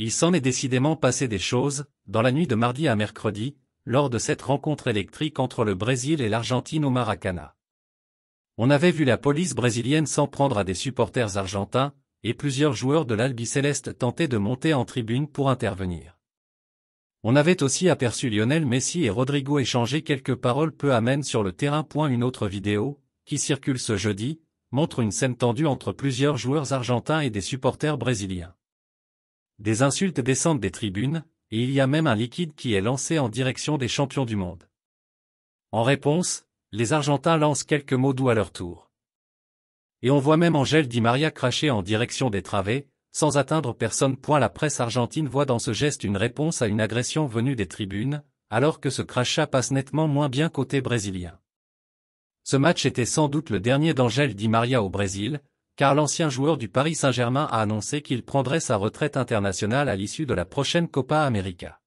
Il s'en est décidément passé des choses, dans la nuit de mardi à mercredi, lors de cette rencontre électrique entre le Brésil et l'Argentine au Maracana. On avait vu la police brésilienne s'en prendre à des supporters argentins, et plusieurs joueurs de l'Albi Céleste tentaient de monter en tribune pour intervenir. On avait aussi aperçu Lionel Messi et Rodrigo échanger quelques paroles peu amènes sur le terrain. Une autre vidéo, qui circule ce jeudi, montre une scène tendue entre plusieurs joueurs argentins et des supporters brésiliens. Des insultes descendent des tribunes, et il y a même un liquide qui est lancé en direction des champions du monde. En réponse, les Argentins lancent quelques mots doux à leur tour. Et on voit même Angèle Di Maria cracher en direction des travées, sans atteindre personne. Point la presse argentine voit dans ce geste une réponse à une agression venue des tribunes, alors que ce crachat passe nettement moins bien côté brésilien. Ce match était sans doute le dernier d'Angèle Di Maria au Brésil, car l'ancien joueur du Paris Saint-Germain a annoncé qu'il prendrait sa retraite internationale à l'issue de la prochaine Copa América.